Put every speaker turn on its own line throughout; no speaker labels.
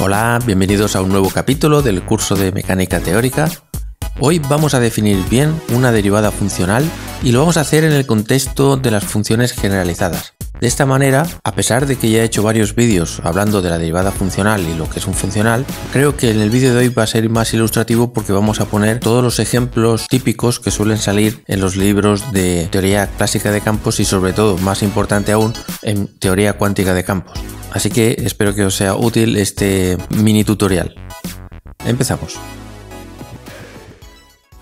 Hola, bienvenidos a un nuevo capítulo del curso de mecánica teórica. Hoy vamos a definir bien una derivada funcional y lo vamos a hacer en el contexto de las funciones generalizadas. De esta manera, a pesar de que ya he hecho varios vídeos hablando de la derivada funcional y lo que es un funcional, creo que en el vídeo de hoy va a ser más ilustrativo porque vamos a poner todos los ejemplos típicos que suelen salir en los libros de teoría clásica de campos y sobre todo, más importante aún, en teoría cuántica de campos. Así que espero que os sea útil este mini tutorial. Empezamos.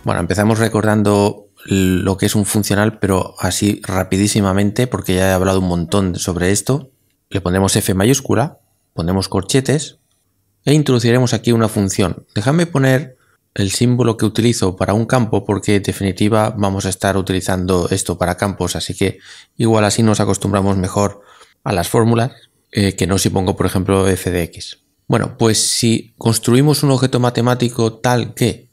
Bueno, empezamos recordando lo que es un funcional, pero así rapidísimamente, porque ya he hablado un montón sobre esto. Le ponemos F mayúscula, ponemos corchetes e introduciremos aquí una función. Déjame poner el símbolo que utilizo para un campo porque en definitiva vamos a estar utilizando esto para campos, así que igual así nos acostumbramos mejor a las fórmulas eh, que no si pongo por ejemplo f de x. Bueno, pues si construimos un objeto matemático tal que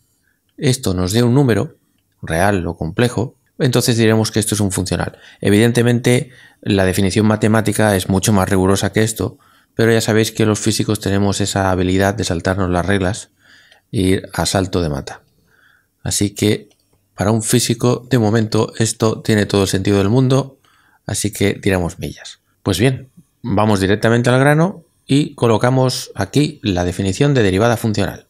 esto nos dé un número, real o complejo, entonces diremos que esto es un funcional. Evidentemente, la definición matemática es mucho más rigurosa que esto, pero ya sabéis que los físicos tenemos esa habilidad de saltarnos las reglas e ir a salto de mata. Así que, para un físico, de momento, esto tiene todo el sentido del mundo, así que tiramos millas. Pues bien, vamos directamente al grano y colocamos aquí la definición de derivada funcional.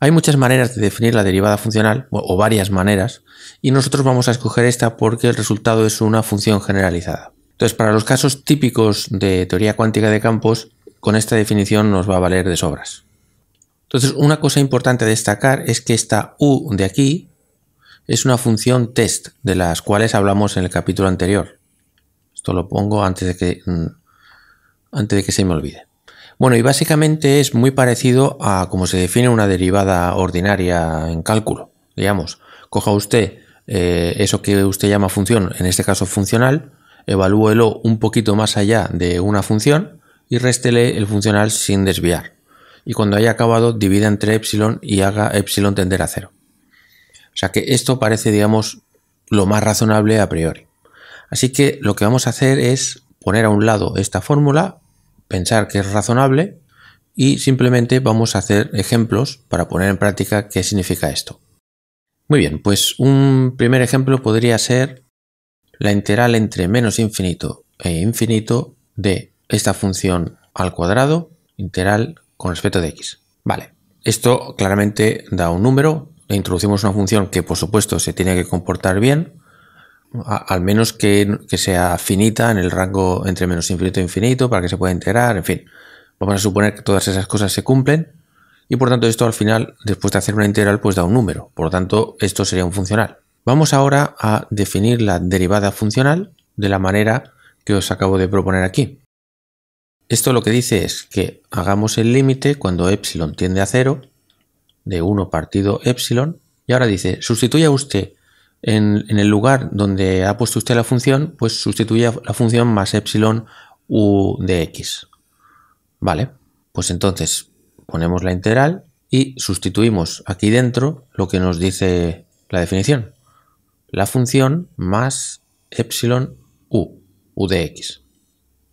Hay muchas maneras de definir la derivada funcional, o varias maneras, y nosotros vamos a escoger esta porque el resultado es una función generalizada. Entonces, para los casos típicos de teoría cuántica de campos, con esta definición nos va a valer de sobras. Entonces, una cosa importante a destacar es que esta u de aquí es una función test, de las cuales hablamos en el capítulo anterior. Esto lo pongo antes de que, mm, antes de que se me olvide. Bueno, y básicamente es muy parecido a cómo se define una derivada ordinaria en cálculo. Digamos, coja usted eh, eso que usted llama función, en este caso funcional, evalúelo un poquito más allá de una función y réstele el funcional sin desviar. Y cuando haya acabado, divida entre epsilon y haga epsilon tender a cero. O sea que esto parece, digamos, lo más razonable a priori. Así que lo que vamos a hacer es poner a un lado esta fórmula pensar que es razonable y simplemente vamos a hacer ejemplos para poner en práctica qué significa esto. Muy bien, pues un primer ejemplo podría ser la integral entre menos infinito e infinito de esta función al cuadrado integral con respecto de x. Vale, esto claramente da un número, le introducimos una función que por supuesto se tiene que comportar bien, al menos que, sea finita en el rango entre menos infinito e infinito para que se pueda integrar, en fin. Vamos a suponer que todas esas cosas se cumplen y por tanto esto al final, después de hacer una integral, pues da un número. Por lo tanto, esto sería un funcional. Vamos ahora a definir la derivada funcional de la manera que os acabo de proponer aquí. Esto lo que dice es que hagamos el límite cuando epsilon tiende a 0 de 1 partido epsilon y ahora dice sustituya usted en, el lugar donde ha puesto usted la función, pues sustituya la función más epsilon u de x. Vale, pues entonces ponemos la integral y sustituimos aquí dentro lo que nos dice la definición. La función más epsilon u, u de x,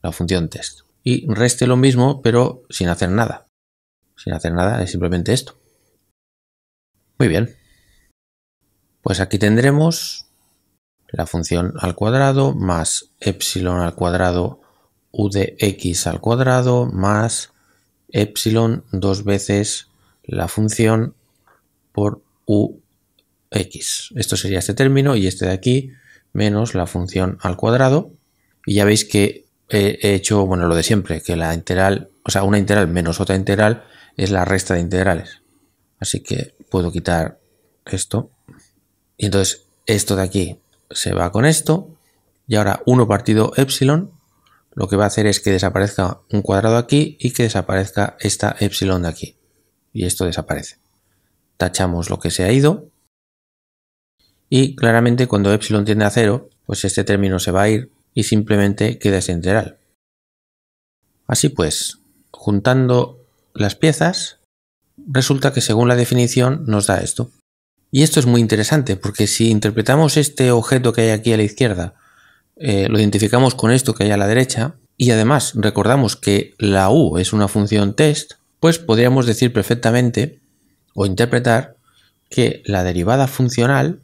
la función test. Y reste lo mismo, pero sin hacer nada. Sin hacer nada, es simplemente esto. Muy bien. Pues aquí tendremos la función al cuadrado más epsilon al cuadrado u de x al cuadrado más epsilon dos veces la función por u x. Esto sería este término y este de aquí menos la función al cuadrado. Y ya veis que he hecho, bueno, lo de siempre, que la integral, o sea, una integral menos otra integral es la resta de integrales. Así que puedo quitar esto y entonces esto de aquí se va con esto. Y ahora 1 partido epsilon lo que va a hacer es que desaparezca un cuadrado aquí y que desaparezca esta epsilon de aquí. Y esto desaparece. Tachamos lo que se ha ido. Y claramente cuando epsilon tiende a cero, pues este término se va a ir y simplemente queda ese integral. Así pues, juntando las piezas, resulta que según la definición nos da esto. Y esto es muy interesante, porque si interpretamos este objeto que hay aquí a la izquierda, eh, lo identificamos con esto que hay a la derecha, y además recordamos que la U es una función test, pues podríamos decir perfectamente o interpretar que la derivada funcional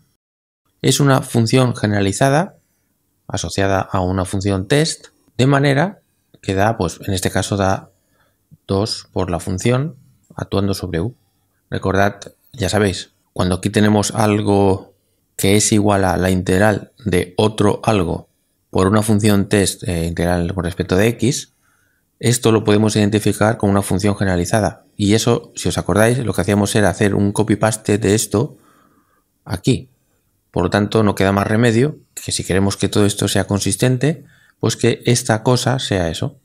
es una función generalizada asociada a una función test, de manera que da, pues en este caso da 2 por la función actuando sobre u. Recordad, ya sabéis, cuando aquí tenemos algo que es igual a la integral de otro algo por una función test eh, integral con respecto de x, esto lo podemos identificar con una función generalizada. Y eso, si os acordáis, lo que hacíamos era hacer un copy-paste de esto aquí. Por lo tanto, no queda más remedio que si queremos que todo esto sea consistente, pues que esta cosa sea eso.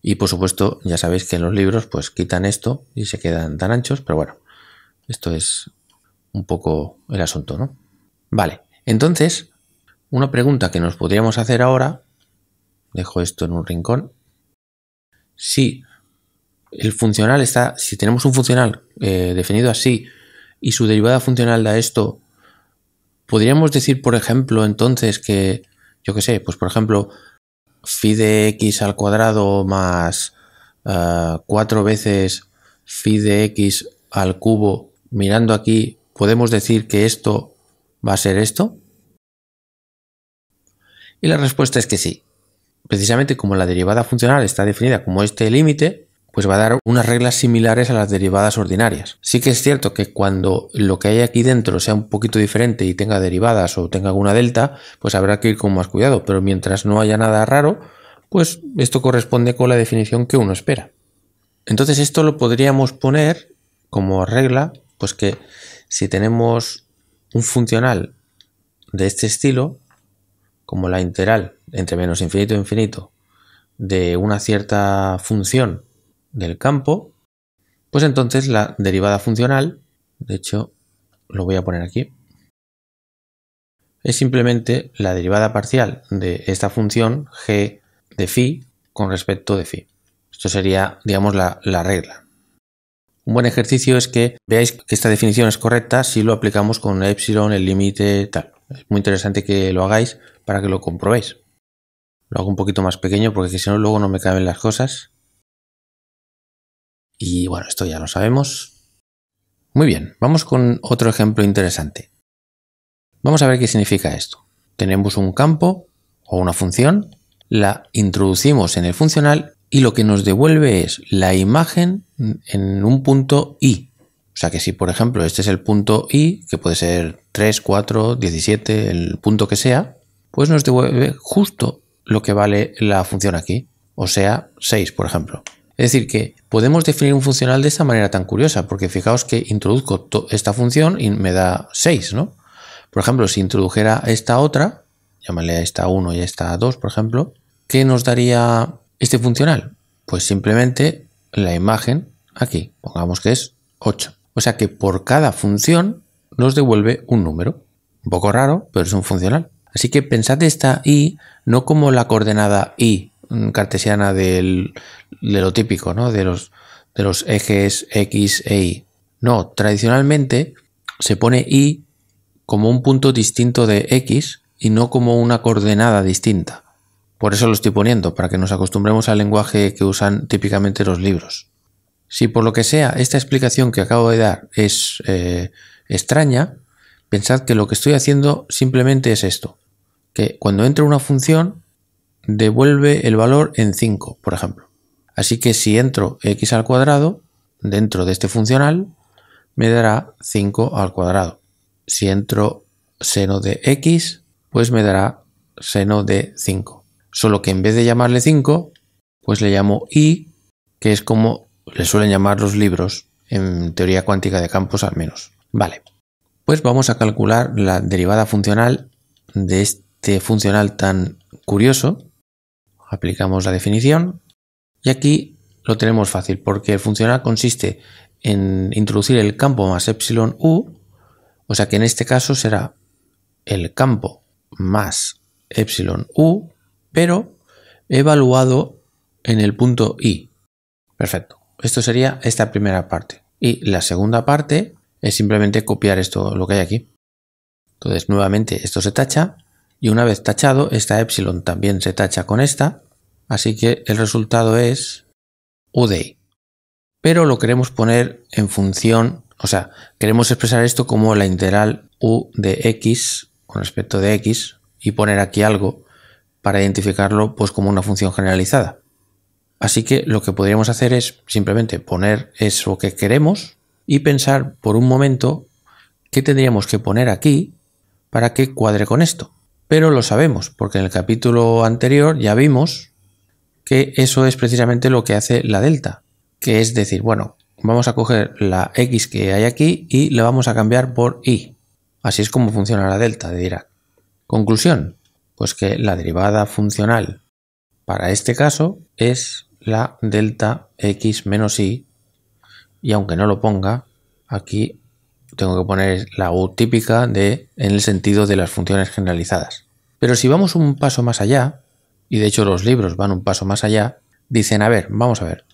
Y por supuesto, ya sabéis que en los libros pues quitan esto y se quedan tan anchos, pero bueno, esto es un poco el asunto, ¿no? Vale, entonces, una pregunta que nos podríamos hacer ahora, dejo esto en un rincón, si el funcional está, si tenemos un funcional eh, definido así y su derivada funcional da esto, podríamos decir, por ejemplo, entonces que, yo qué sé, pues por ejemplo, phi de x al cuadrado más eh, cuatro veces phi de x al cubo, mirando aquí ¿Podemos decir que esto va a ser esto? Y la respuesta es que sí. Precisamente como la derivada funcional está definida como este límite, pues va a dar unas reglas similares a las derivadas ordinarias. Sí que es cierto que cuando lo que hay aquí dentro sea un poquito diferente y tenga derivadas o tenga alguna delta, pues habrá que ir con más cuidado, pero mientras no haya nada raro, pues esto corresponde con la definición que uno espera. Entonces esto lo podríamos poner como regla, pues que si tenemos un funcional de este estilo, como la integral entre menos infinito e infinito de una cierta función del campo, pues entonces la derivada funcional, de hecho lo voy a poner aquí, es simplemente la derivada parcial de esta función g de phi con respecto de phi. Esto sería, digamos, la, la regla. Un buen ejercicio es que veáis que esta definición es correcta si lo aplicamos con un epsilon, el límite, tal. Es muy interesante que lo hagáis para que lo comprobéis. Lo hago un poquito más pequeño porque si no luego no me caben las cosas. Y bueno, esto ya lo sabemos. Muy bien, vamos con otro ejemplo interesante. Vamos a ver qué significa esto. Tenemos un campo o una función, la introducimos en el funcional y lo que nos devuelve es la imagen en un punto I. O sea que si, por ejemplo, este es el punto I, que puede ser 3, 4, 17, el punto que sea, pues nos devuelve justo lo que vale la función aquí, o sea, 6, por ejemplo. Es decir, que podemos definir un funcional de esta manera tan curiosa, porque fijaos que introduzco esta función y me da 6, ¿no? Por ejemplo, si introdujera esta otra, llámale a esta 1 y a esta 2, por ejemplo, ¿qué nos daría ¿Este funcional? Pues simplemente la imagen aquí, pongamos que es 8. O sea que por cada función nos devuelve un número. Un poco raro, pero es un funcional. Así que pensad esta i no como la coordenada i mm, cartesiana del, de lo típico, ¿no? De los, de los ejes x e y. No, tradicionalmente se pone i como un punto distinto de x y no como una coordenada distinta. Por eso lo estoy poniendo, para que nos acostumbremos al lenguaje que usan típicamente los libros. Si por lo que sea esta explicación que acabo de dar es eh, extraña, pensad que lo que estoy haciendo simplemente es esto, que cuando entra una función devuelve el valor en 5, por ejemplo. Así que si entro x al cuadrado, dentro de este funcional, me dará 5 al cuadrado. Si entro seno de x, pues me dará seno de 5. Solo que en vez de llamarle 5, pues le llamo I, que es como le suelen llamar los libros, en teoría cuántica de campos al menos. Vale, pues vamos a calcular la derivada funcional de este funcional tan curioso. Aplicamos la definición y aquí lo tenemos fácil porque el funcional consiste en introducir el campo más epsilon u, o sea que en este caso será el campo más epsilon u pero evaluado en el punto i. Perfecto. Esto sería esta primera parte. Y la segunda parte es simplemente copiar esto, lo que hay aquí. Entonces, nuevamente, esto se tacha. Y una vez tachado, esta epsilon también se tacha con esta. Así que el resultado es u de i. Pero lo queremos poner en función, o sea, queremos expresar esto como la integral u de x con respecto de x y poner aquí algo para identificarlo pues como una función generalizada. Así que lo que podríamos hacer es simplemente poner eso que queremos y pensar por un momento qué tendríamos que poner aquí para que cuadre con esto. Pero lo sabemos, porque en el capítulo anterior ya vimos que eso es precisamente lo que hace la delta, que es decir, bueno, vamos a coger la x que hay aquí y la vamos a cambiar por y. Así es como funciona la delta de Dirac. Conclusión, pues que la derivada funcional para este caso es la delta x menos y, y aunque no lo ponga, aquí tengo que poner la u típica de, en el sentido de las funciones generalizadas. Pero si vamos un paso más allá, y de hecho los libros van un paso más allá, dicen, a ver, vamos a ver,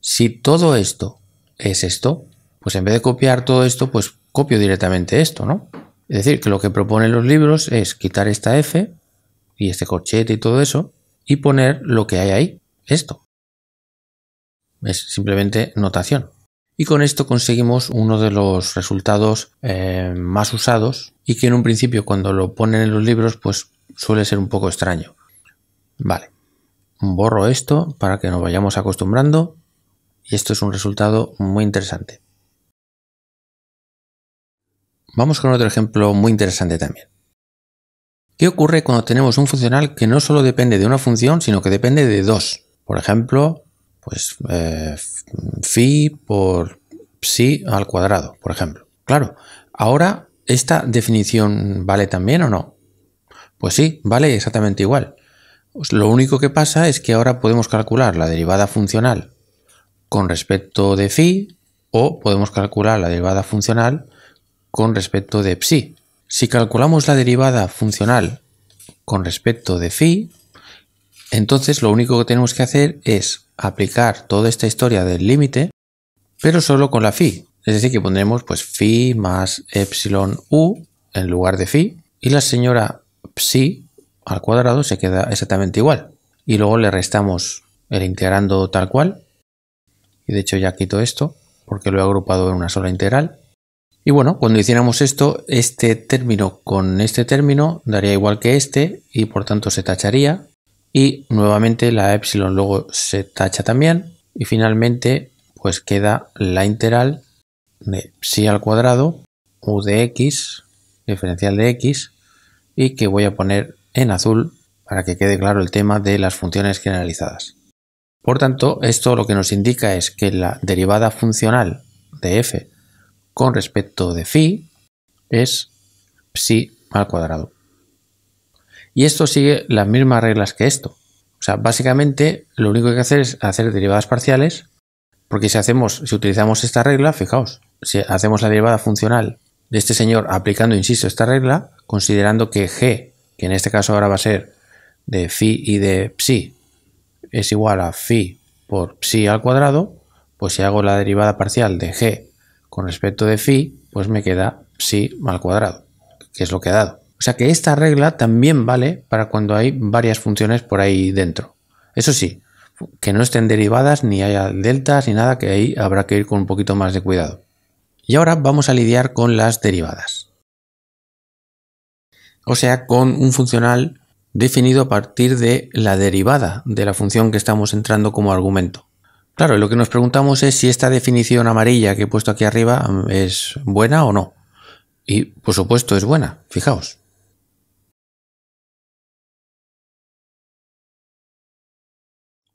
si todo esto es esto, pues en vez de copiar todo esto, pues copio directamente esto, ¿no? Es decir, que lo que proponen los libros es quitar esta f y este corchete y todo eso y poner lo que hay ahí, esto. Es simplemente notación. Y con esto conseguimos uno de los resultados eh, más usados y que en un principio cuando lo ponen en los libros pues suele ser un poco extraño. Vale, borro esto para que nos vayamos acostumbrando y esto es un resultado muy interesante. Vamos con otro ejemplo muy interesante también. ¿Qué ocurre cuando tenemos un funcional que no solo depende de una función, sino que depende de dos? Por ejemplo, pues eh, por psi al cuadrado, por ejemplo. Claro, ahora esta definición vale también o no? Pues sí, vale exactamente igual. lo único que pasa es que ahora podemos calcular la derivada funcional con respecto de phi o podemos calcular la derivada funcional con respecto de psi. Si calculamos la derivada funcional con respecto de phi, entonces lo único que tenemos que hacer es aplicar toda esta historia del límite, pero solo con la phi. Es decir, que pondremos pues phi más epsilon u en lugar de phi y la señora psi al cuadrado se queda exactamente igual. Y luego le restamos el integrando tal cual. Y de hecho ya quito esto porque lo he agrupado en una sola integral. Y bueno, cuando hiciéramos esto, este término con este término daría igual que este y por tanto se tacharía. Y nuevamente la epsilon luego se tacha también. Y finalmente pues queda la integral de psi al cuadrado u de x, diferencial de x, y que voy a poner en azul para que quede claro el tema de las funciones generalizadas. Por tanto, esto lo que nos indica es que la derivada funcional de f con respecto de phi es psi al cuadrado. Y esto sigue las mismas reglas que esto. O sea, básicamente lo único que hay que hacer es hacer derivadas parciales, porque si hacemos, si utilizamos esta regla, fijaos, si hacemos la derivada funcional de este señor aplicando, insisto, esta regla, considerando que g, que en este caso ahora va a ser de phi y de psi, es igual a phi por psi al cuadrado, pues si hago la derivada parcial de g con respecto de phi, pues me queda psi al cuadrado, que es lo que ha dado. O sea que esta regla también vale para cuando hay varias funciones por ahí dentro. Eso sí, que no estén derivadas, ni haya deltas, ni nada, que ahí habrá que ir con un poquito más de cuidado. Y ahora vamos a lidiar con las derivadas. O sea, con un funcional definido a partir de la derivada de la función que estamos entrando como argumento. Claro, lo que nos preguntamos es si esta definición amarilla que he puesto aquí arriba mm, es buena o no. Y por supuesto es buena, fijaos.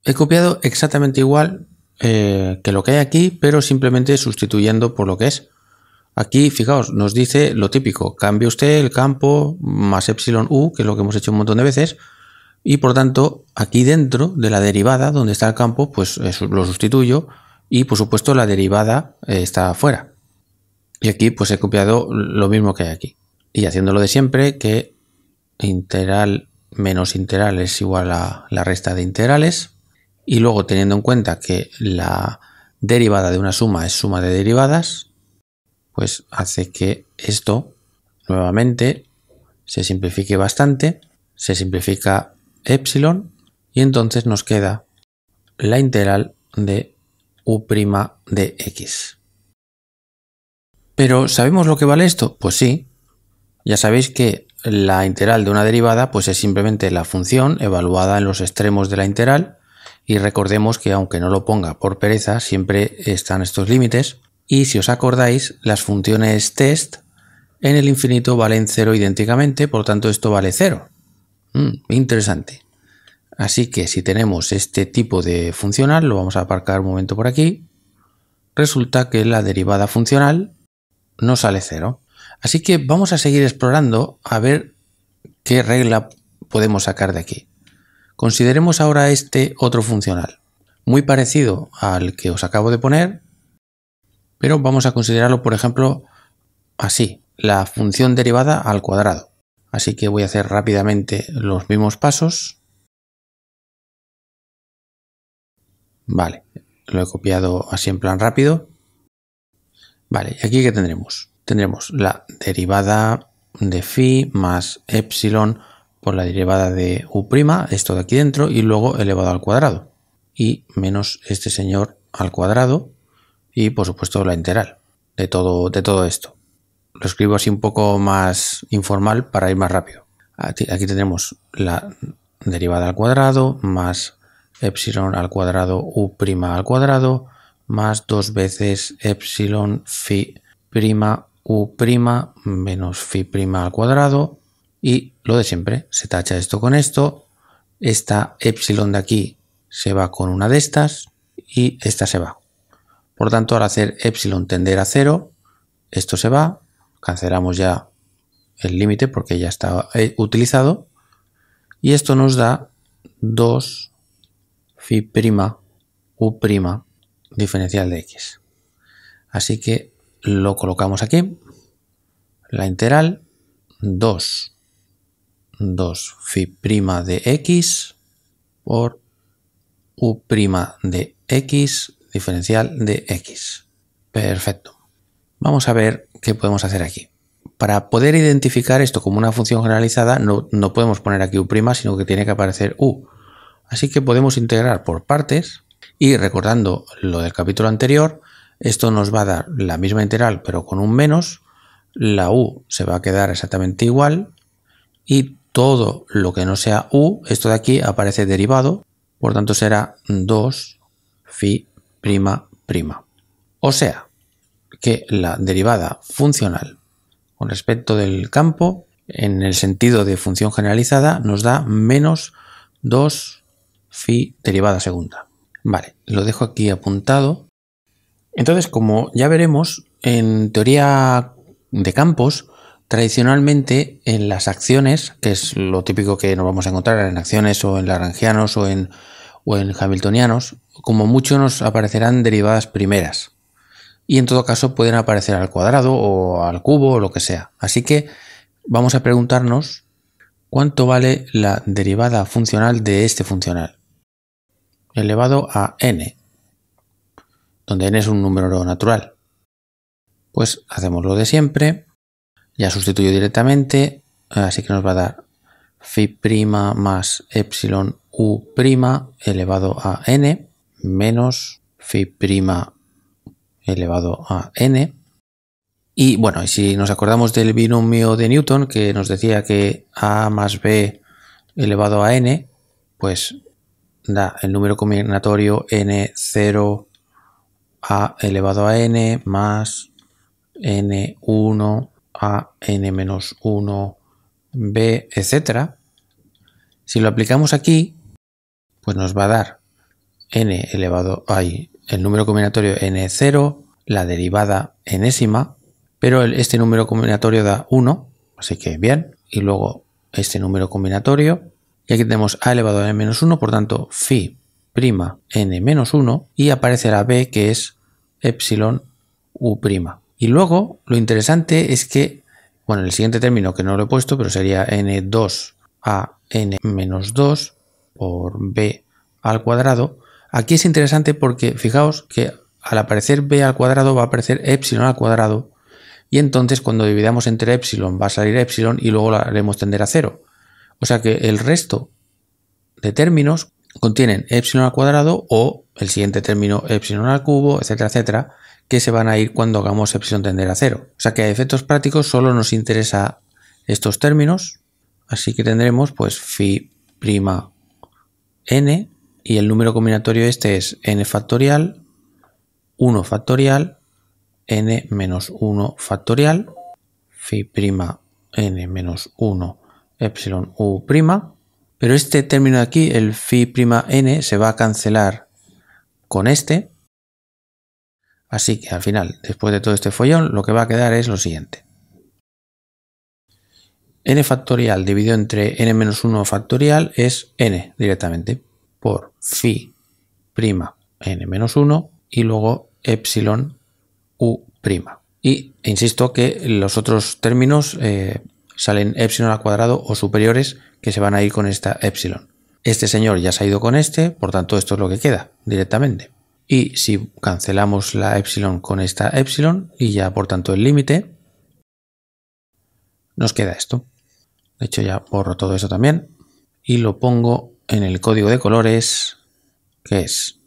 He copiado exactamente igual eh, que lo que hay aquí, pero simplemente sustituyendo por lo que es. Aquí, fijaos, nos dice lo típico. Cambia usted el campo más epsilon u, que es lo que hemos hecho un montón de veces, y por tanto aquí dentro de la derivada donde está el campo pues eh, lo sustituyo y por supuesto la derivada eh, está afuera. Y aquí pues he copiado lo mismo que hay aquí. Y haciéndolo de siempre que integral menos integral es igual a la resta de integrales y luego teniendo en cuenta que la derivada de una suma es suma de derivadas, pues hace que esto nuevamente se simplifique bastante, se simplifica epsilon y entonces nos queda la integral de u' de x. Pero ¿sabemos lo que vale esto? Pues sí. Ya sabéis que la integral de una derivada pues es simplemente la función evaluada en los extremos de la integral y recordemos que aunque no lo ponga por pereza siempre están estos límites y si os acordáis las funciones test en el infinito valen 0 idénticamente por tanto esto vale 0 Mm, interesante. Así que si tenemos este tipo de funcional, lo vamos a aparcar un momento por aquí, resulta que la derivada funcional no sale cero. Así que vamos a seguir explorando a ver qué regla podemos sacar de aquí. Consideremos ahora este otro funcional, muy parecido al que os acabo de poner, pero vamos a considerarlo, por ejemplo, así, la función derivada al cuadrado. Así que voy a hacer rápidamente los mismos pasos. Vale, lo he copiado así en plan rápido. Vale, ¿y aquí qué tendremos? Tendremos la derivada de phi más epsilon por la derivada de u', esto de aquí dentro, y luego elevado al cuadrado. Y menos este señor al cuadrado y por supuesto la integral de todo, de todo esto lo escribo así un poco más informal para ir más rápido. Aquí, tenemos la derivada al cuadrado más epsilon al cuadrado u prima al cuadrado más dos veces epsilon phi prima u prima menos phi prima al cuadrado y lo de siempre, se tacha esto con esto, esta epsilon de aquí se va con una de estas y esta se va. Por tanto, al hacer epsilon tender a cero, esto se va cancelamos ya el límite porque ya está eh, utilizado y esto nos da 2 phi prima u prima diferencial de x. Así que lo colocamos aquí, la integral 2 2 phi prima de x por u prima de x diferencial de x. Perfecto. Vamos a ver ¿qué podemos hacer aquí? Para poder identificar esto como una función generalizada, no, podemos poner aquí U', sino que tiene que aparecer U. Así que podemos integrar por partes y recordando lo del capítulo anterior, esto nos va a dar la misma integral pero con un menos, la U se va a quedar exactamente igual y todo lo que no sea U, esto de aquí aparece derivado, por tanto será 2 phi prima prima. O sea, que la derivada funcional con respecto del campo, en el sentido de función generalizada, nos da menos 2 phi derivada segunda. Vale, lo dejo aquí apuntado. Entonces, como ya veremos, en teoría de campos, tradicionalmente en las acciones, que es lo típico que nos vamos a encontrar en acciones o en lagrangianos o en, o en hamiltonianos, como mucho nos aparecerán derivadas primeras y en todo caso pueden aparecer al cuadrado o al cubo o lo que sea. Así que vamos a preguntarnos cuánto vale la derivada funcional de este funcional elevado a n, donde n es un número natural. Pues hacemos lo de siempre, ya sustituyo directamente, así que nos va a dar phi' más epsilon u' elevado a n menos phi' elevado a n. Y bueno, si nos acordamos del binomio de Newton que nos decía que a más b elevado a n, pues da el número combinatorio n0 a elevado a n más n1 a n menos 1 b, etcétera Si lo aplicamos aquí, pues nos va a dar n elevado, a el número combinatorio n0, la derivada enésima, pero este número combinatorio da 1, así que bien, y luego este número combinatorio, y aquí tenemos a elevado a n-1, por tanto, phi prima n-1, y aparecerá b que es epsilon u prima. Y luego lo interesante es que, bueno, el siguiente término que no lo he puesto, pero sería n2 a n-2 por b al cuadrado, Aquí es interesante porque fijaos que al aparecer b al cuadrado va a aparecer epsilon al cuadrado y entonces cuando dividamos entre epsilon va a salir epsilon y luego la haremos tender a cero. O sea que el resto de términos contienen epsilon al cuadrado o el siguiente término epsilon al cubo, etcétera, etcétera, que se van a ir cuando hagamos epsilon tender a cero. O sea que a efectos prácticos solo nos interesa estos términos, así que tendremos pues phi prima n y el número combinatorio este es n factorial, 1 factorial, n menos 1 factorial, phi prima n menos 1 epsilon u prima. Pero este término de aquí, el phi prima n, se va a cancelar con este. Así que al final, después de todo este follón, lo que va a quedar es lo siguiente. n factorial dividido entre n menos 1 factorial es n directamente por phi prima n menos 1 y luego epsilon u prima. Y insisto que los otros términos eh, salen epsilon al cuadrado o superiores que se van a ir con esta epsilon. Este señor ya se ha ido con este, por tanto esto es lo que queda directamente. Y si cancelamos la epsilon con esta epsilon y ya por tanto el límite, nos queda esto. De hecho ya borro todo eso también y lo pongo en el código de colores, que es.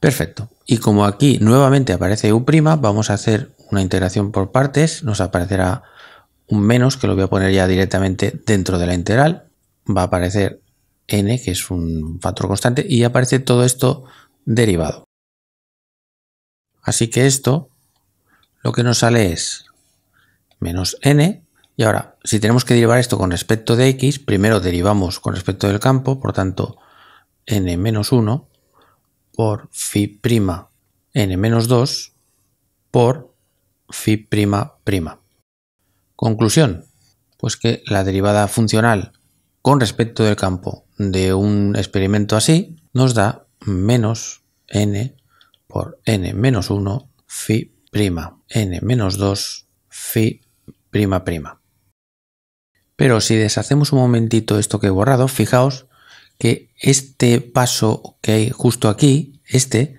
Perfecto. Y como aquí nuevamente aparece U', vamos a hacer una integración por partes. Nos aparecerá un menos, que lo voy a poner ya directamente dentro de la integral. Va a aparecer n, que es un factor constante, y aparece todo esto derivado. Así que esto lo que nos sale es menos n y ahora, si tenemos que derivar esto con respecto de x, primero derivamos con respecto del campo, por tanto, n-1 por phi' n-2 por phi'. Conclusión, pues que la derivada funcional con respecto del campo de un experimento así nos da menos n por n-1 prima. n-2 fi''. prima prima. Pero si deshacemos un momentito esto que he borrado, fijaos que este paso que hay justo aquí, este,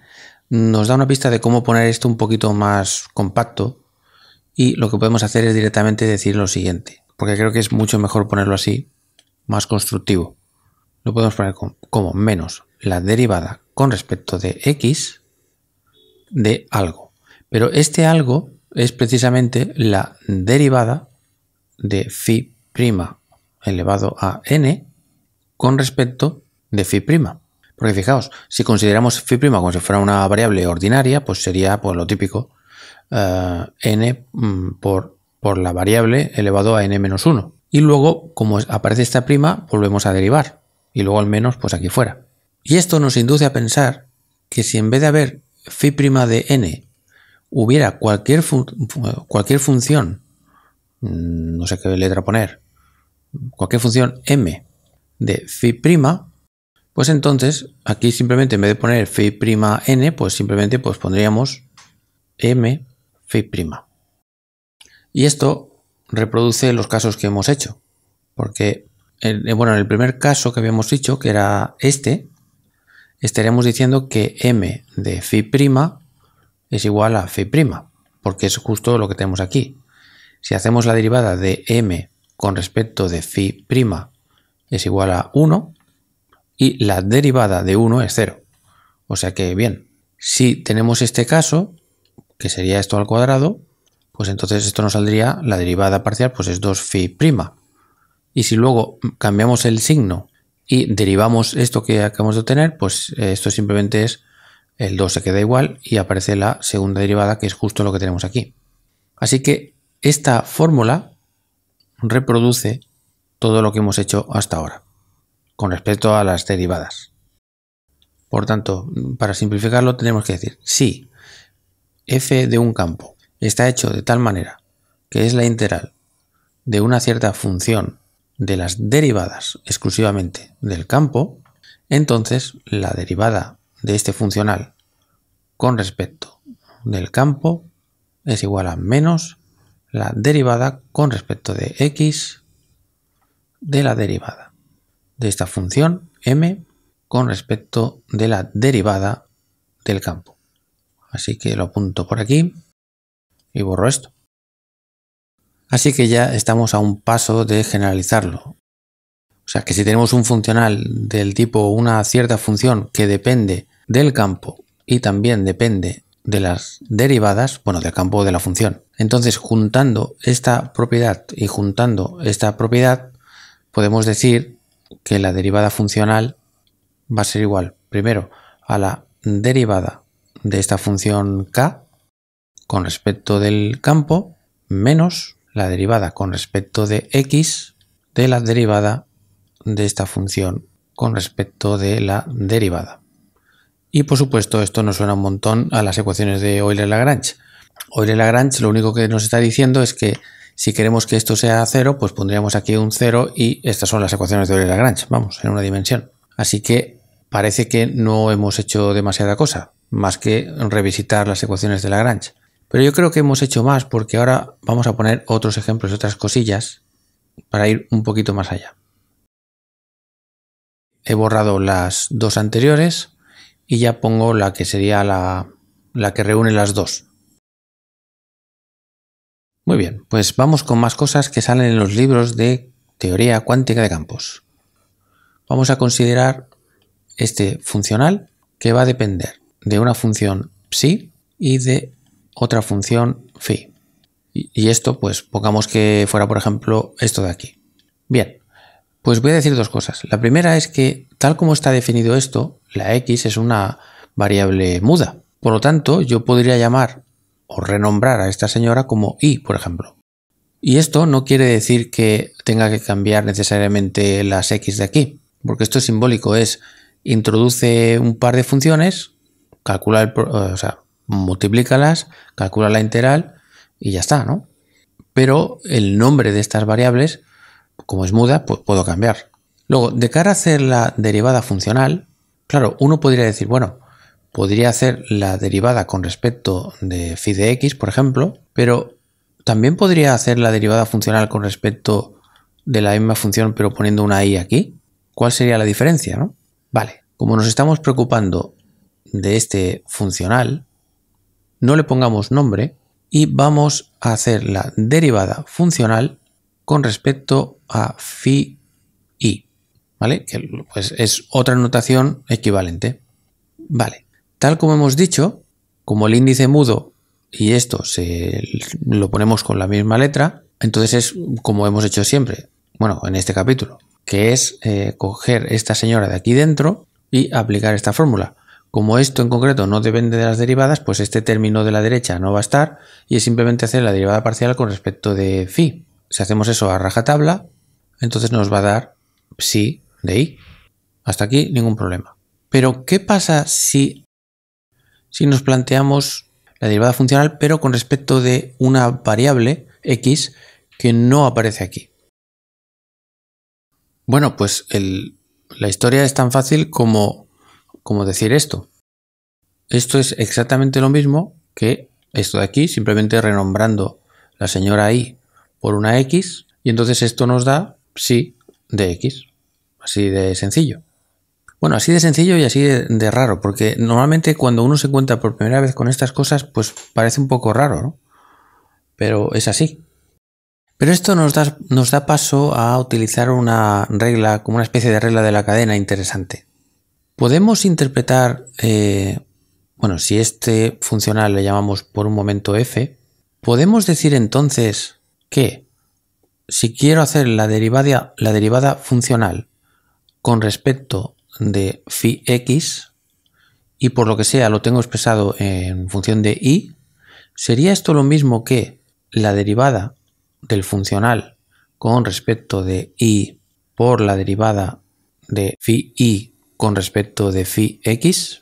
nos da una pista de cómo poner esto un poquito más compacto y lo que podemos hacer es directamente decir lo siguiente, porque creo que es mucho mejor ponerlo así, más constructivo. Lo podemos poner como, menos la derivada con respecto de x de algo. Pero este algo es precisamente la derivada de phi prima elevado a n con respecto de phi prima. Porque fijaos, si consideramos phi prima como si fuera una variable ordinaria, pues sería pues, lo típico eh, n mm, por, por la variable elevado a n menos 1. Y luego, como aparece esta prima, volvemos a derivar. Y luego al menos, pues aquí fuera. Y esto nos induce a pensar que si en vez de haber phi prima de n hubiera cualquier, cualquier función, mm, no sé qué letra poner, cualquier función m de phi', pues entonces aquí simplemente en vez de poner phi' n, pues simplemente pues pondríamos m phi'. Y esto reproduce los casos que hemos hecho, porque en, eh, bueno, en el primer caso que habíamos dicho, que era este, estaríamos diciendo que m de phi' es igual a phi', porque es justo lo que tenemos aquí. Si hacemos la derivada de m con respecto de phi' es igual a 1 y la derivada de 1 es 0. O sea que bien, si tenemos este caso, que sería esto al cuadrado, pues entonces esto nos saldría, la derivada parcial pues es 2 phi'. Y si luego cambiamos el signo y derivamos esto que acabamos de obtener, pues eh, esto simplemente es el 2 se queda igual y aparece la segunda derivada que es justo lo que tenemos aquí. Así que esta fórmula reproduce todo lo que hemos hecho hasta ahora, con respecto a las derivadas. Por tanto, para simplificarlo tenemos que decir, si f de un campo está hecho de tal manera que es la integral de una cierta función de las derivadas exclusivamente del campo, entonces la derivada de este funcional con respecto del campo es igual a menos la derivada con respecto de x de la derivada de esta función m con respecto de la derivada del campo. Así que lo apunto por aquí y borro esto. Así que ya estamos a un paso de generalizarlo. O sea que si tenemos un funcional del tipo una cierta función que depende del campo y también depende de las derivadas, bueno, del campo de la función. Entonces, juntando esta propiedad y juntando esta propiedad, podemos decir que la derivada funcional va a ser igual, primero, a la derivada de esta función k con respecto del campo, menos la derivada con respecto de x de la derivada de esta función con respecto de la derivada. Y por supuesto, esto nos suena un montón a las ecuaciones de Euler-Lagrange. Euler-Lagrange lo único que nos está diciendo es que si queremos que esto sea cero, pues pondríamos aquí un cero y estas son las ecuaciones de Euler-Lagrange, vamos, en una dimensión. Así que parece que no hemos hecho demasiada cosa, más que revisitar las ecuaciones de Lagrange. Pero yo creo que hemos hecho más porque ahora vamos a poner otros ejemplos, otras cosillas, para ir un poquito más allá. He borrado las dos anteriores y ya pongo la que sería la, que reúne las dos. Muy bien, pues vamos con más cosas que salen en los libros de teoría cuántica de campos. Vamos a considerar este funcional que va a depender de una función psi y de otra función phi. Y esto, pues pongamos que fuera, por ejemplo, esto de aquí. Bien, pues voy a decir dos cosas. La primera es que, tal como está definido esto, la x es una variable muda. Por lo tanto, yo podría llamar o renombrar a esta señora como y, por ejemplo. Y esto no quiere decir que tenga que cambiar necesariamente las x de aquí, porque esto es simbólico, es introduce un par de funciones, calcula el, eh, o sea, multiplícalas, calcula la integral y ya está, ¿no? Pero el nombre de estas variables, como es muda, puedo cambiar. Luego, de cara a hacer la derivada funcional, Claro, uno podría decir, bueno, podría hacer la derivada con respecto de phi de x, por ejemplo, pero también podría hacer la derivada funcional con respecto de la misma función, pero poniendo una i aquí. ¿Cuál sería la diferencia? No? Vale, como nos estamos preocupando de este funcional, no le pongamos nombre y vamos a hacer la derivada funcional con respecto a phi i. Que pues es otra notación equivalente. Vale, tal como hemos dicho, como el índice mudo y esto se, lo ponemos con la misma letra, entonces es como hemos hecho siempre, bueno, en este capítulo, que es eh, coger esta señora de aquí dentro y aplicar esta fórmula. Como esto en concreto no depende de las derivadas, pues este término de la derecha no va a estar y es simplemente hacer la derivada parcial con respecto de phi. Si hacemos eso a rajatabla, entonces nos va a dar psi de i. Hasta aquí ningún problema. Pero, ¿qué pasa si, si nos planteamos la derivada funcional, pero con respecto de una variable x que no aparece aquí? Bueno, pues la historia es tan fácil como, decir esto. Esto es exactamente lo mismo que esto de aquí, simplemente renombrando la señora i por una x, y entonces esto nos da sí de x así de sencillo. Bueno, así de sencillo y así de, raro, porque normalmente cuando uno se encuentra por primera vez con estas cosas, pues parece un poco raro, ¿no? Pero es así. Pero esto nos da, nos da paso a utilizar una regla, como una especie de regla de la cadena interesante. Podemos interpretar, eh, bueno, si este funcional le llamamos por un momento f, podemos decir entonces que si quiero hacer la derivada, la derivada funcional con respecto de phi x y por lo que sea lo tengo expresado en función de y, ¿sería esto lo mismo que la derivada del funcional con respecto de y por la derivada de phi y con respecto de phi x?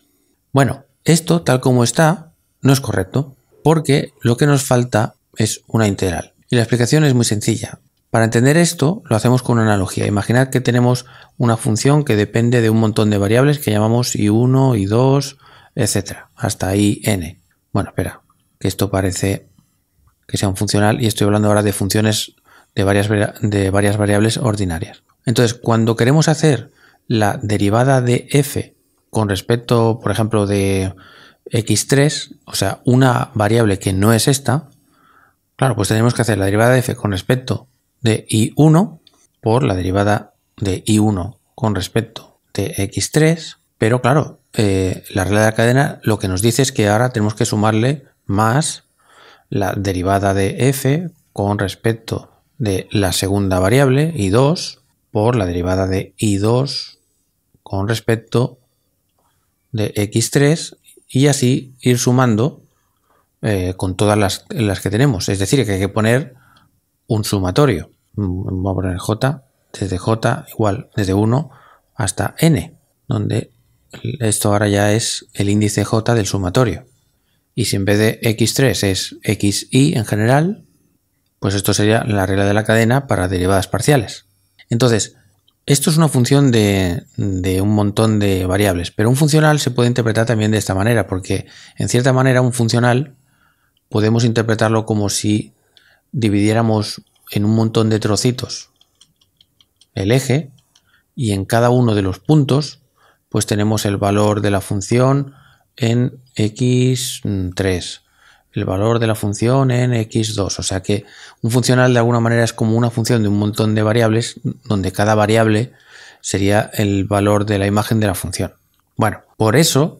Bueno, esto tal como está no es correcto porque lo que nos falta es una integral. Y la explicación es muy sencilla. Para entender esto, lo hacemos con una analogía. Imaginad que tenemos una función que depende de un montón de variables que llamamos i1, i2, etcétera, hasta n. Bueno, espera, que esto parece que sea un funcional y estoy hablando ahora de funciones de varias, de varias variables ordinarias. Entonces, cuando queremos hacer la derivada de f con respecto, por ejemplo, de x3, o sea, una variable que no es esta, claro, pues tenemos que hacer la derivada de f con respecto de I1 por la derivada de I1 con respecto de X3, pero claro, eh, la regla de la cadena lo que nos dice es que ahora tenemos que sumarle más la derivada de f con respecto de la segunda variable i2 por la derivada de i2 con respecto de x3 y así ir sumando eh, con todas las, las que tenemos. Es decir, que hay que poner un sumatorio. Mm, voy a poner J, desde J igual, desde 1 hasta N, donde esto ahora ya es el índice J del sumatorio. Y si en vez de X3 es XY en general, pues esto sería la regla de la cadena para derivadas parciales. Entonces, esto es una función de, de, un montón de variables, pero un funcional se puede interpretar también de esta manera, porque en cierta manera un funcional podemos interpretarlo como si dividiéramos en un montón de trocitos el eje y en cada uno de los puntos pues tenemos el valor de la función en x3, el valor de la función en x2, o sea que un funcional de alguna manera es como una función de un montón de variables donde cada variable sería el valor de la imagen de la función. Bueno, por eso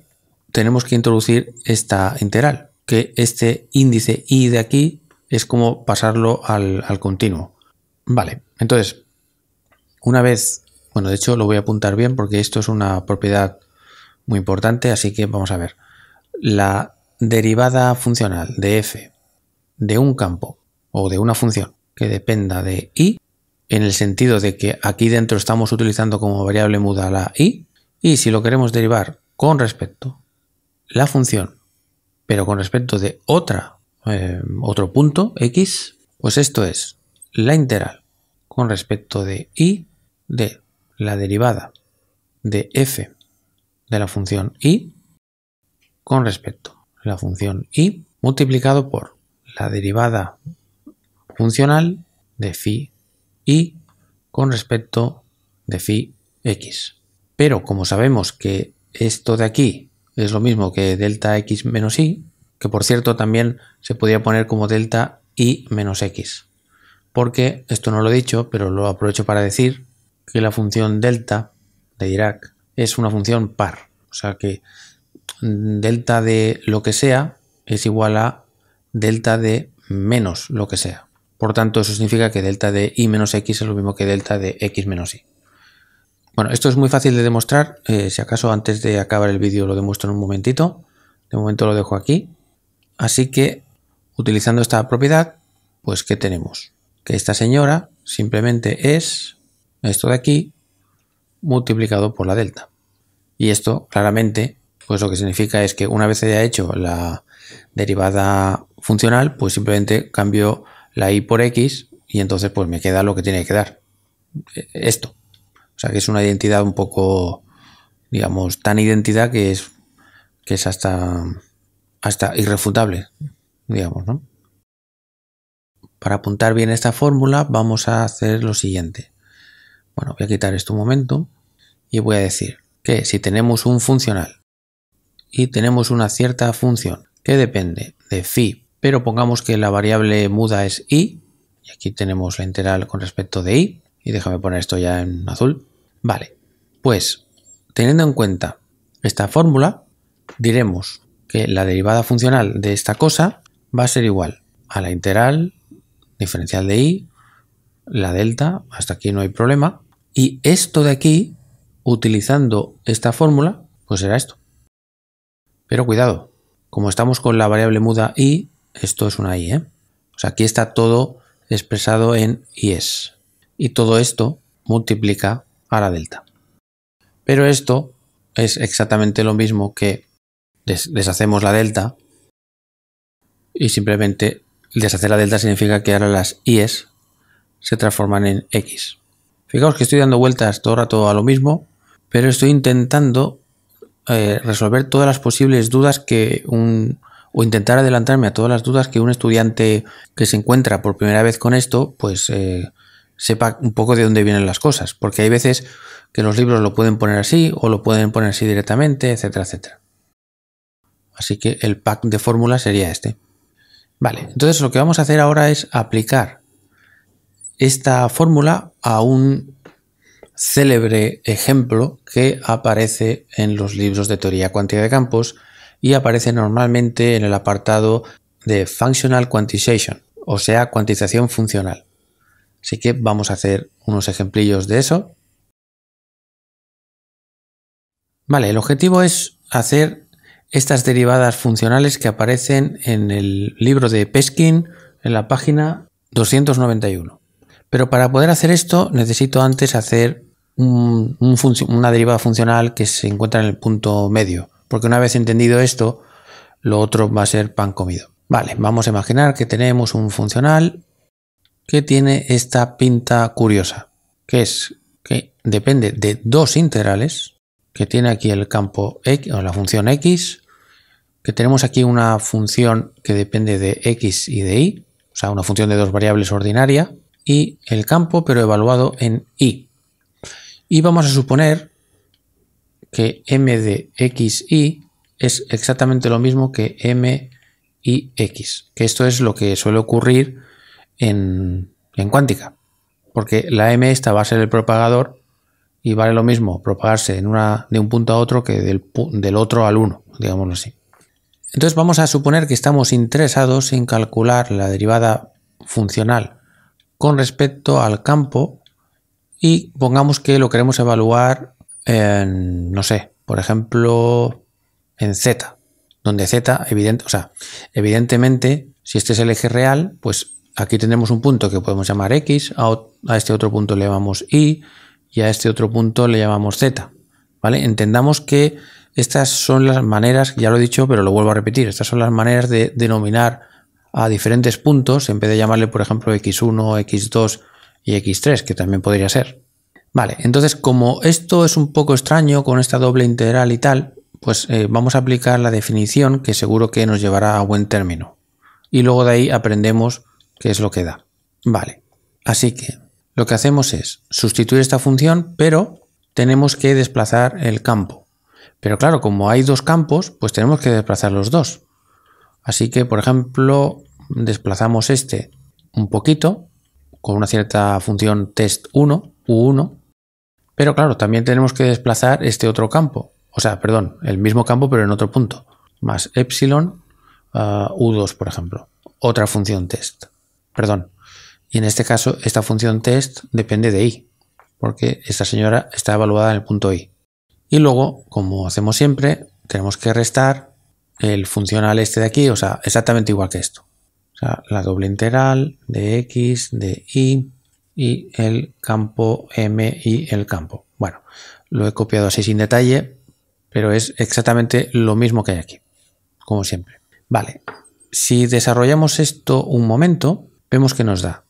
tenemos que introducir esta integral, que este índice i de aquí es como pasarlo al, continuo. Vale, entonces, una vez, bueno, de hecho lo voy a apuntar bien porque esto es una propiedad muy importante, así que vamos a ver. La derivada funcional de f de un campo o de una función que dependa de i, en el sentido de que aquí dentro estamos utilizando como variable muda la i, y si lo queremos derivar con respecto la función, pero con respecto de otra Em, otro punto x, pues esto es la integral con respecto de y de la derivada de f de la función y con respecto a la función y multiplicado por la derivada funcional de phi y con respecto de phi x. Pero como sabemos que esto de aquí es lo mismo que delta x menos y, que por cierto también se podía poner como delta y menos x. Porque, esto no lo he dicho, pero lo aprovecho para decir que la función delta de Dirac es una función par. O sea que mm, delta de lo que sea es igual a delta de menos lo que sea. Por tanto, eso significa que delta de i menos x es lo mismo que delta de x menos y. Bueno, esto es muy fácil de demostrar. Eh, si acaso antes de acabar el vídeo lo demuestro en un momentito. De momento lo dejo aquí. Así que, utilizando esta propiedad, pues ¿qué tenemos? Que esta señora simplemente es esto de aquí multiplicado por la delta. Y esto claramente, pues lo que significa es que una vez haya hecho la derivada funcional, pues simplemente cambio la y por x y entonces pues me queda lo que tiene que dar e, Esto. O sea que es una identidad un poco, digamos, tan identidad que es, que es hasta hasta irrefutable, digamos, ¿no? Para apuntar bien esta fórmula vamos a hacer lo siguiente. Bueno, voy a quitar esto un momento y voy a decir que si tenemos un funcional y tenemos una cierta función que depende de phi, pero pongamos que la variable muda es i, y aquí tenemos la integral con respecto de i, y déjame poner esto ya en azul. Vale, pues teniendo en cuenta esta fórmula, diremos que la derivada funcional de esta cosa va a ser igual a la integral diferencial de i, la delta, hasta aquí no hay problema, y esto de aquí, utilizando esta fórmula, pues será esto. Pero cuidado, como estamos con la variable muda i, esto es una i, ¿eh? O aquí está todo expresado en es, Y todo esto multiplica a la delta. Pero esto es exactamente lo mismo que deshacemos la delta y simplemente deshacer la delta significa que ahora las IES se transforman en X. Fijaos que estoy dando vueltas todo el rato a lo mismo, pero estoy intentando eh, resolver todas las posibles dudas que un... o intentar adelantarme a todas las dudas que un estudiante que se encuentra por primera vez con esto, pues eh, sepa un poco de dónde vienen las cosas, porque hay veces que los libros lo pueden poner así o lo pueden poner así directamente, etcétera, etcétera. Así que el pack de fórmulas sería este. Vale, entonces lo que vamos a hacer ahora es aplicar esta fórmula a un célebre ejemplo que aparece en los libros de teoría cuántica de campos y aparece normalmente en el apartado de Functional Quantization, o sea, cuantización funcional. Así que vamos a hacer unos ejemplillos de eso. Vale, el objetivo es hacer estas derivadas funcionales que aparecen en el libro de Peskin en la página 291. Pero para poder hacer esto necesito antes hacer una derivada funcional que se encuentra en el punto medio, porque una vez entendido esto, lo otro va a ser pan comido. Vale, vamos a imaginar que tenemos un funcional que tiene esta pinta curiosa, que es que depende de dos integrales, que tiene aquí el campo x o la función x, que tenemos aquí una función que depende de x y de y, o sea, una función de dos variables ordinaria, y el campo, pero evaluado en y. Y vamos a suponer que m de x y es exactamente lo mismo que m y x, que esto es lo que suele ocurrir en, cuántica, porque la m esta va a ser el propagador y vale lo mismo propagarse de un punto a otro que del, del otro al uno, digámoslo así. Entonces vamos a suponer que estamos interesados en calcular la derivada funcional con respecto al campo y pongamos que lo queremos evaluar en, no sé, por ejemplo, en z, donde z, evidente, o sea, evidentemente, si este es el eje real, pues aquí tendremos un punto que podemos llamar x, a, este otro punto le llamamos y y a este otro punto le llamamos z, ¿vale? Entendamos que estas son las maneras, ya lo he dicho, pero lo vuelvo a repetir, estas son las maneras de denominar a diferentes puntos en vez de llamarle, por ejemplo, x1, x2 y x3, que también podría ser. Vale, entonces como esto es un poco extraño con esta doble integral y tal, pues eh, vamos a aplicar la definición que seguro que nos llevará a buen término. Y luego de ahí aprendemos qué es lo que da. Vale, así que lo que hacemos es sustituir esta función, pero tenemos que desplazar el campo. Pero claro, como hay dos campos, pues tenemos que desplazar los dos. Así que, por ejemplo, desplazamos este un poquito con una cierta función test1, u1. Pero claro, también tenemos que desplazar este otro campo. O sea, perdón, el mismo campo pero en otro punto. Más epsilon eh, u2, por ejemplo. Otra función test. Perdón. Y en este caso, esta función test depende de i, porque esta señora está evaluada en el punto i. Y luego, como hacemos siempre, tenemos que restar el funcional este de aquí, o sea, exactamente igual que esto. O sea, la doble integral de x, de y y el campo m y el campo. Bueno, lo he copiado así sin detalle, pero es exactamente lo mismo que hay aquí, como siempre. Vale, si desarrollamos esto un momento, vemos que nos da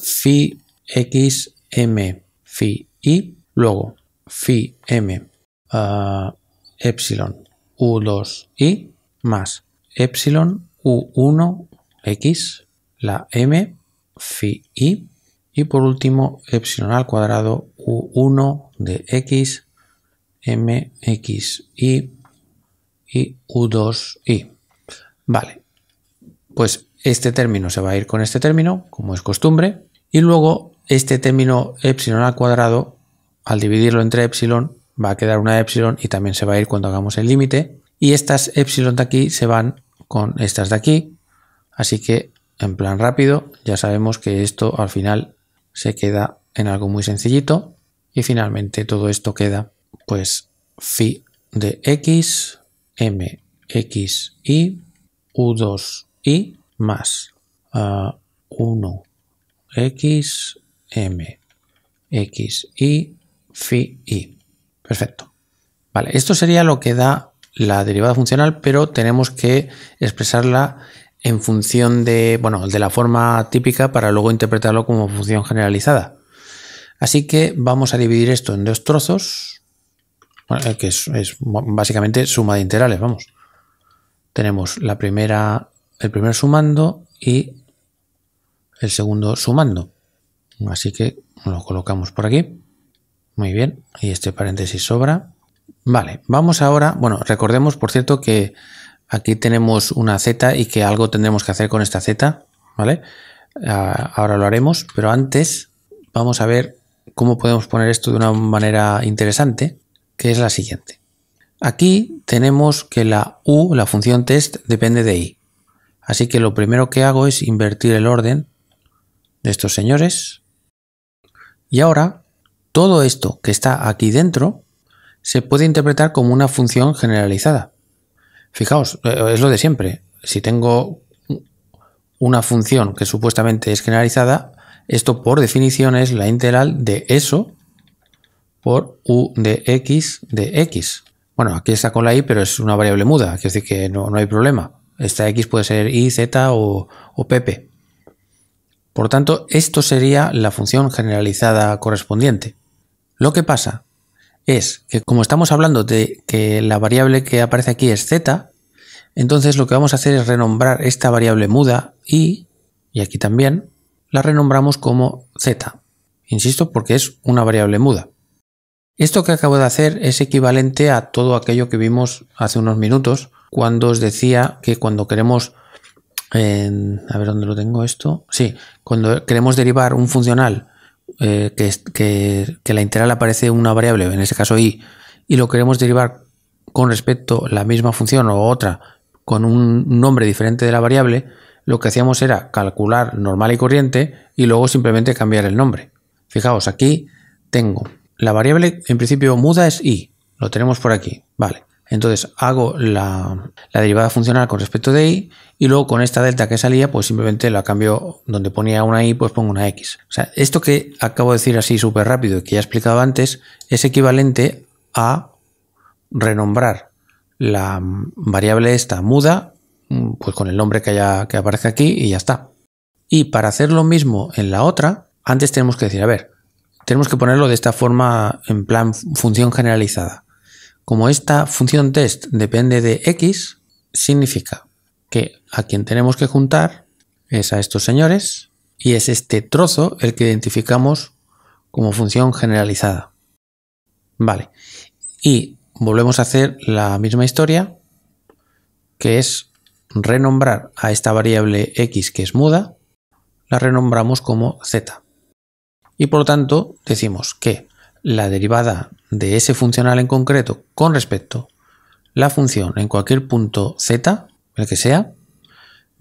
phi x m phi y, luego phi m eh, epsilon U2i más epsilon U1x, la m, phi i, y por último epsilon al cuadrado U1 de x, m, x y U2i. Vale, pues este término se va a ir con este término, como es costumbre, y luego este término epsilon al cuadrado, al dividirlo entre epsilon, va a quedar una epsilon y también se va a ir cuando hagamos el límite. Y estas epsilon de aquí se van con estas de aquí. Así que en plan rápido ya sabemos que esto al final se queda en algo muy sencillito. Y finalmente todo esto queda pues phi de x, m, x, y, u2, y más 1, ah, x, m, x, y, phi, y. Perfecto. Vale, esto sería lo que da la derivada funcional, pero tenemos que expresarla en función de, bueno, de la forma típica para luego interpretarlo como función generalizada. Así que vamos a dividir esto en dos trozos, eh, que es, es, básicamente suma de integrales, vamos. Tenemos la primera, el primer sumando y el segundo sumando. Así que lo colocamos por aquí. Muy bien, y este paréntesis sobra. Vale, vamos ahora, bueno, recordemos por cierto que aquí tenemos una Z y que algo tendremos que hacer con esta Z, ¿vale? Ah, ahora lo haremos, pero antes vamos a ver cómo podemos poner esto de una manera interesante, que es la siguiente. Aquí tenemos que la U, la función test, depende de I. Así que lo primero que hago es invertir el orden de estos señores. Y ahora todo esto que está aquí dentro se puede interpretar como una función generalizada. Fijaos, eh, es lo de siempre. Si tengo una función que supuestamente es generalizada, esto por definición es la integral de eso por u de x de x. Bueno, aquí está con la i, pero es una variable muda, es decir que no, hay problema. Esta x puede ser i, z o, o pp. Por tanto, esto sería la función generalizada correspondiente. Lo que pasa es que como estamos hablando de que la variable que aparece aquí es z, entonces lo que vamos a hacer es renombrar esta variable muda y, y aquí también, la renombramos como z. Insisto, porque es una variable muda. Esto que acabo de hacer es equivalente a todo aquello que vimos hace unos minutos cuando os decía que cuando queremos a ver dónde lo tengo esto. Sí, cuando queremos derivar un funcional eh, que, que, la integral aparece una variable, en este caso i, y lo queremos derivar con respecto a la misma función o otra con un nombre diferente de la variable, lo que hacíamos era calcular normal y corriente y luego simplemente cambiar el nombre. Fijaos, aquí tengo la variable, en principio muda es i, lo tenemos por aquí, vale. Entonces hago la, derivada funcional con respecto de y y luego con esta delta que salía, pues simplemente la cambio donde ponía una y, pues pongo una x. O sea, esto que acabo de decir así súper rápido y que ya he explicado antes es equivalente a renombrar la variable esta muda, pues con el nombre que, haya, que aparece aquí y ya está. Y para hacer lo mismo en la otra, antes tenemos que decir, a ver, tenemos que ponerlo de esta forma en plan función generalizada. Como esta función test depende de x, significa que a quien tenemos que juntar es a estos señores y es este trozo el que identificamos como función generalizada. Vale. Y volvemos a hacer la misma historia, que es renombrar a esta variable x que es muda, la renombramos como z. Y por lo tanto decimos que la derivada de ese funcional en concreto con respecto la función en cualquier punto z, el que sea,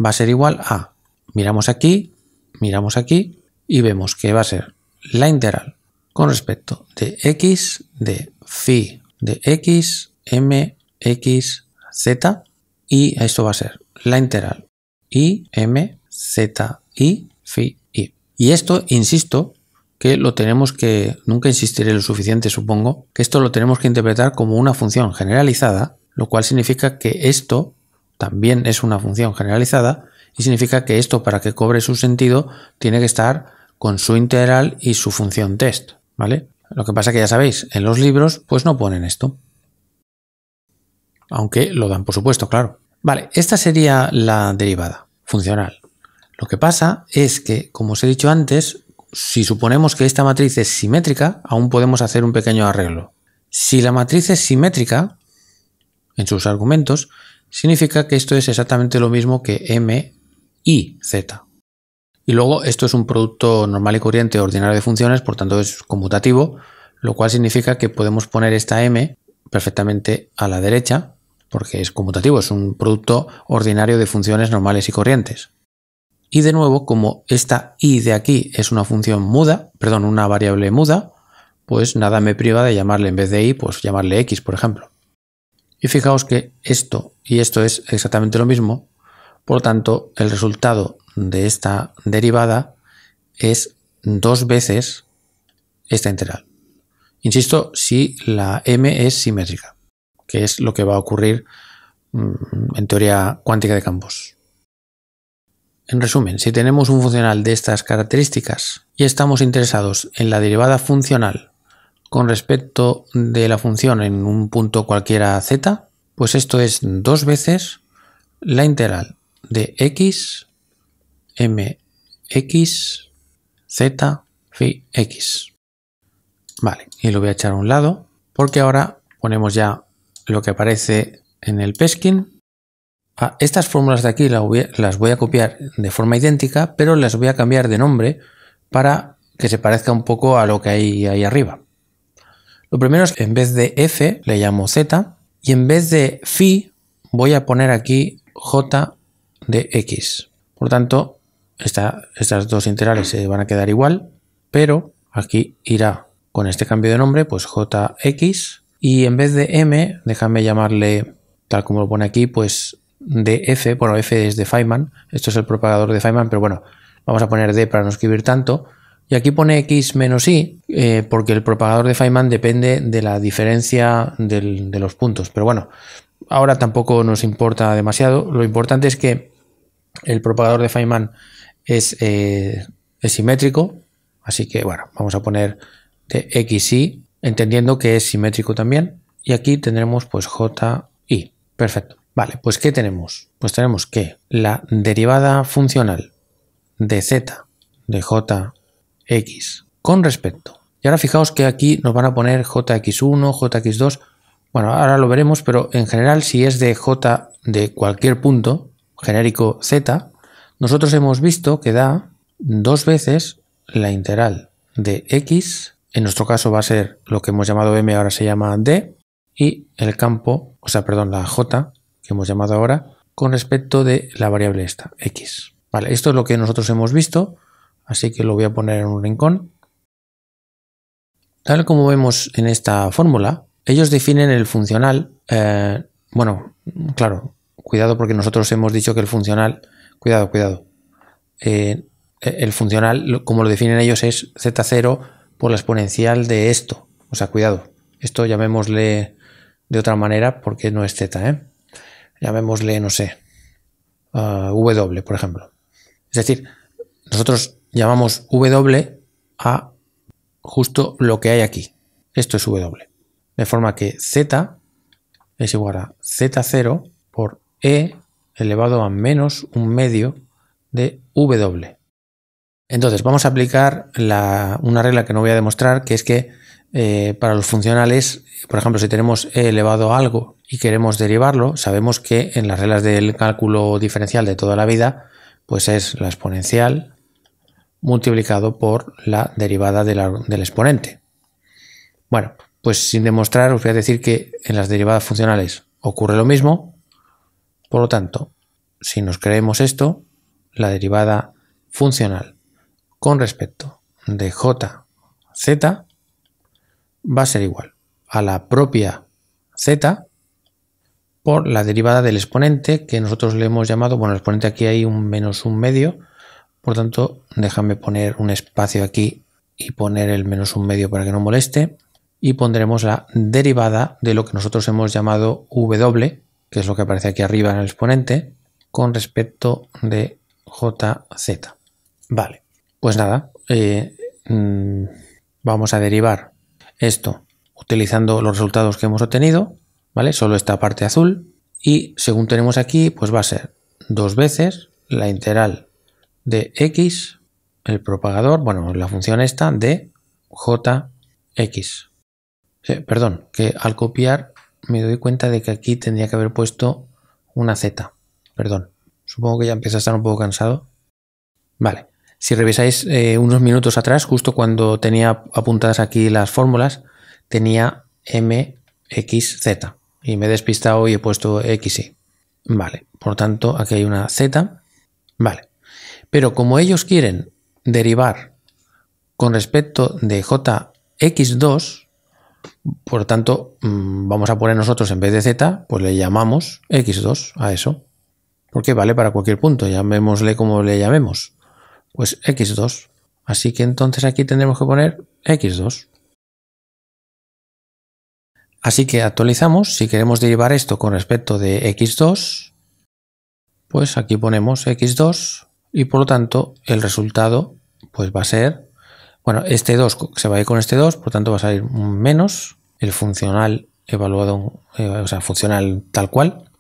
va a ser igual a, miramos aquí, miramos aquí y vemos que va a ser la integral con respecto de x de phi de x, m, x, z y esto va a ser la integral i, m, z, y, phi, i. Y esto, insisto, que lo tenemos que, nunca insistiré lo suficiente supongo, que esto lo tenemos que interpretar como una función generalizada, lo cual significa que esto también es una función generalizada y significa que esto para que cobre su sentido tiene que estar con su integral y su función test, ¿vale? Lo que pasa que ya sabéis, en los libros pues no ponen esto. Aunque lo dan por supuesto, claro. Vale, esta sería la derivada funcional. Lo que pasa es que, como os he dicho antes, si suponemos que esta matriz es simétrica, aún podemos hacer un pequeño arreglo. Si la matriz es simétrica, en sus argumentos, significa que esto es exactamente lo mismo que m y z. Y luego esto es un producto normal y corriente ordinario de funciones, por tanto es conmutativo, lo cual significa que podemos poner esta m perfectamente a la derecha, porque es conmutativo, es un producto ordinario de funciones normales y corrientes. Y de nuevo, como esta i de aquí es una función muda, perdón, una variable muda, pues nada me priva de llamarle en vez de i, pues llamarle x, por ejemplo. Y fijaos que esto y esto es exactamente lo mismo, por lo tanto, el resultado de esta derivada es dos veces esta integral. Insisto, si la m es simétrica, que es lo que va a ocurrir mm, en teoría cuántica de campos. En resumen, si tenemos un funcional de estas características y estamos interesados en la derivada funcional con respecto de la función en un punto cualquiera z, pues esto es dos veces la integral de x, m, x, z, phi x. Vale, y lo voy a echar a un lado porque ahora ponemos ya lo que aparece en el peskin Ah, estas fórmulas de aquí las voy, a, copiar de forma idéntica, pero las voy a cambiar de nombre para que se parezca un poco a lo que hay ahí arriba. Lo primero es que en vez de f le llamo z y en vez de phi voy a poner aquí j de x. Por tanto, estas dos integrales se van a quedar igual, pero aquí irá con este cambio de nombre, pues jx, y en vez de m, déjame llamarle, tal como lo pone aquí, pues de F, bueno, F es de Feynman, esto es el propagador de Feynman, pero bueno, vamos a poner D para no escribir tanto. Y aquí pone X menos Y, eh, porque el propagador de Feynman depende de la diferencia de los puntos. Pero bueno, ahora tampoco nos importa demasiado. Lo importante es que el propagador de Feynman es, eh, simétrico. Así que bueno, vamos a poner de Y, entendiendo que es simétrico también. Y aquí tendremos pues j y Perfecto. Vale, pues ¿qué tenemos? Pues tenemos que la derivada funcional de z de jx con respecto. Y ahora fijaos que aquí nos van a poner jx1, jx2. Bueno, ahora lo veremos, pero en general si es de j de cualquier punto, genérico z, nosotros hemos visto que da dos veces la integral de x, en nuestro caso va a ser lo que hemos llamado m, ahora se llama d, y el campo, o sea, perdón, la j que hemos llamado ahora, con respecto de la variable esta, x. Vale, esto es lo que nosotros hemos visto, así que lo voy a poner en un rincón. Tal como vemos en esta fórmula, ellos definen el funcional, eh, bueno, claro, cuidado porque nosotros hemos dicho que el funcional, cuidado, cuidado, eh, el funcional, como lo definen ellos, es z0 por la exponencial de esto. O sea, cuidado, esto llamémosle de otra manera porque no es z, ¿eh? llamémosle, no sé, W, por ejemplo. Es decir, nosotros llamamos W a justo lo que hay aquí. Esto es W. De forma que Z es igual a Z0 por E elevado a menos un medio de W. Entonces, vamos a aplicar una regla que no voy a demostrar, que es que eh, para los funcionales, por ejemplo, si tenemos E elevado a algo y queremos derivarlo, sabemos que en las reglas del cálculo diferencial de toda la vida, pues es la exponencial multiplicado por la derivada del exponente. Bueno, pues sin demostrar os voy a decir que en las derivadas funcionales ocurre lo mismo, por lo tanto, si nos creemos esto, la derivada funcional con respecto de j, z va a ser igual a la propia z por la derivada del exponente que nosotros le hemos llamado, bueno, el exponente aquí hay un menos un medio, por tanto, déjame poner un espacio aquí y poner el menos un medio para que no moleste y pondremos la derivada de lo que nosotros hemos llamado w, que es lo que aparece aquí arriba en el exponente, con respecto de jz. Vale, pues nada, eh, mm, vamos a derivar esto utilizando los resultados que hemos obtenido ¿vale? Solo esta parte azul. Y según tenemos aquí, pues va a ser dos veces la integral de x, el propagador, bueno, la función esta de jx. perdón, que al copiar me doy cuenta de que aquí tendría que haber puesto una z. Perdón, supongo que ya empieza a estar un poco cansado. Vale, si revisáis eh, unos minutos atrás, justo cuando tenía apuntadas aquí las fórmulas, tenía mxz y me he despistado y he puesto X, Vale, por tanto, aquí hay una Z. Vale. Pero como ellos quieren derivar con respecto de JX2, por tanto, mm, vamos a poner nosotros en vez de Z, pues le llamamos X2 a eso. Porque vale para cualquier punto, llamémosle como le llamemos. Pues X2. Así que entonces aquí tendremos que poner X2. Así que actualizamos, si queremos derivar esto con respecto de x2, pues aquí ponemos x2 y por lo tanto el resultado pues va a ser, bueno, este 2 se va a ir con este 2, por lo tanto va a salir menos el funcional evaluado, eh, o sea, funcional tal cual,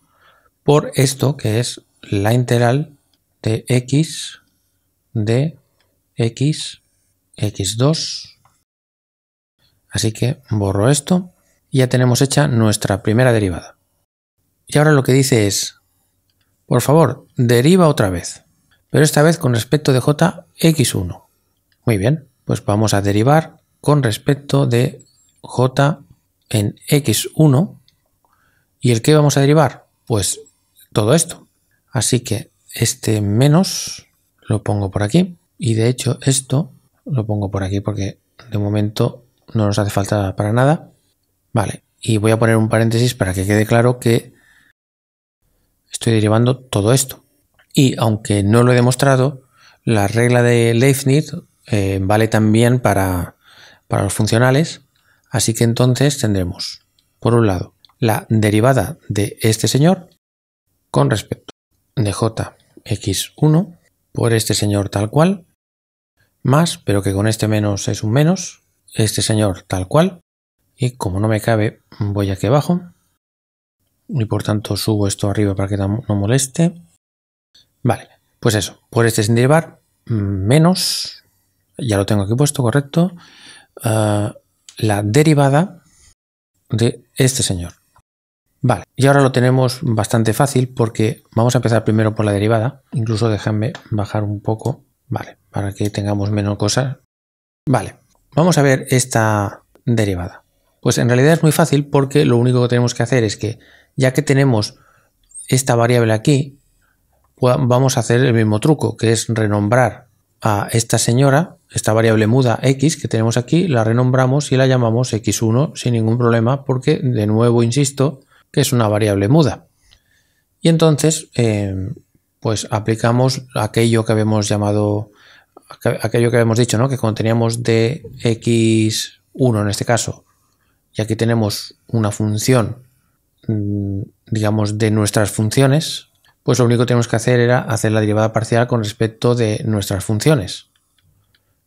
por esto que es la integral de x de x, x2. Así que borro esto ya tenemos hecha nuestra primera derivada. Y ahora lo que dice es, por favor, deriva otra vez, pero esta vez con respecto de jx1. Muy bien, pues vamos a derivar con respecto de j en x1. ¿Y el qué vamos a derivar? Pues todo esto. Así que este menos lo pongo por aquí y de hecho esto lo pongo por aquí porque de momento no nos hace falta para nada. Vale, y voy a poner un paréntesis para que quede claro que estoy derivando todo esto. Y aunque no lo he demostrado, la regla de Leibniz eh, vale también para, para los funcionales, así que entonces tendremos, por un lado, la derivada de este señor con respecto de jx1 por este señor tal cual, más, pero que con este menos es un menos, este señor tal cual, y como no me cabe voy aquí abajo y por tanto subo esto arriba para que no moleste vale pues eso por este sin derivar menos ya lo tengo aquí puesto correcto eh, la derivada de este señor vale y ahora lo tenemos bastante fácil porque vamos a empezar primero por la derivada incluso déjame bajar un poco vale para que tengamos menos cosas vale vamos a ver esta derivada pues en realidad es muy fácil porque lo único que tenemos que hacer es que ya que tenemos esta variable aquí, vamos a hacer el mismo truco, que es renombrar a esta señora, esta variable muda x que tenemos aquí, la renombramos y la llamamos x1 sin ningún problema porque, de nuevo, insisto, que es una variable muda. Y entonces, eh, pues aplicamos aquello que habíamos llamado, aquello que habíamos dicho, ¿no? que conteníamos de x1 en este caso, y aquí tenemos una función, mm, digamos, de nuestras funciones, pues lo único que tenemos que hacer era hacer la derivada parcial con respecto de nuestras funciones.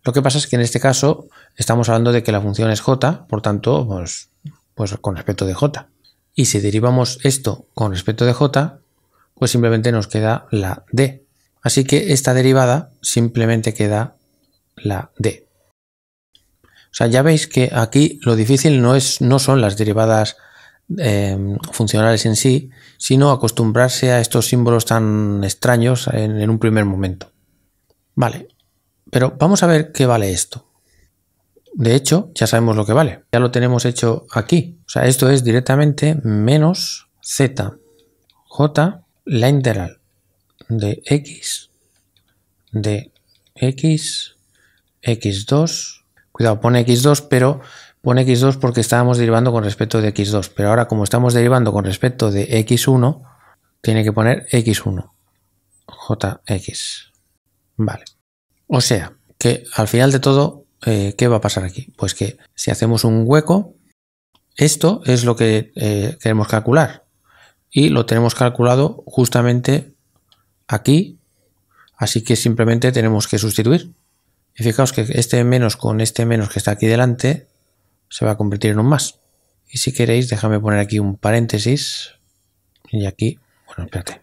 Lo que pasa es que en este caso estamos hablando de que la función es j, por tanto, pues, pues con respecto de j. Y si derivamos esto con respecto de j, pues simplemente nos queda la d. Así que esta derivada simplemente queda la d. O sea, ya veis que aquí lo difícil no, es, no son las derivadas em, funcionales en sí, sino acostumbrarse a estos símbolos tan extraños en, un primer momento. Vale, pero vamos a ver qué vale esto. De hecho, ya sabemos lo que vale. Ya lo tenemos hecho aquí. O sea, esto es directamente menos z, j, la integral de x, de x, x2, Cuidado, pone x2, pero pone x2 porque estábamos derivando con respecto de x2, pero ahora como estamos derivando con respecto de x1, tiene que poner x1, jx. Vale. O sea, que al final de todo, eh, ¿qué va a pasar aquí? Pues que si hacemos un hueco, esto es lo que eh, queremos calcular. Y lo tenemos calculado justamente aquí, así que simplemente tenemos que sustituir. Y fijaos que este menos con este menos que está aquí delante se va a convertir en un más. Y si queréis, déjame poner aquí un paréntesis. Y aquí, bueno, espérate.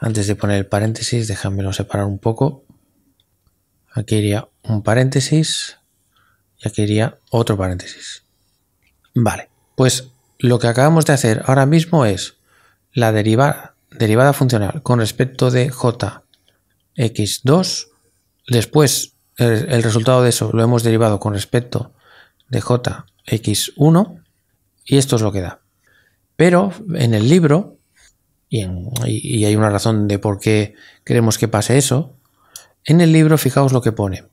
Antes de poner el paréntesis, lo separar un poco. Aquí iría un paréntesis. Y aquí iría otro paréntesis. Vale, pues lo que acabamos de hacer ahora mismo es la derivada funcional con respecto de jx2. Después el, resultado de eso lo hemos derivado con respecto de jx1 y esto es lo que da. Pero en el libro, y, hay una razón de por qué queremos que pase eso, en el libro fijaos lo que pone.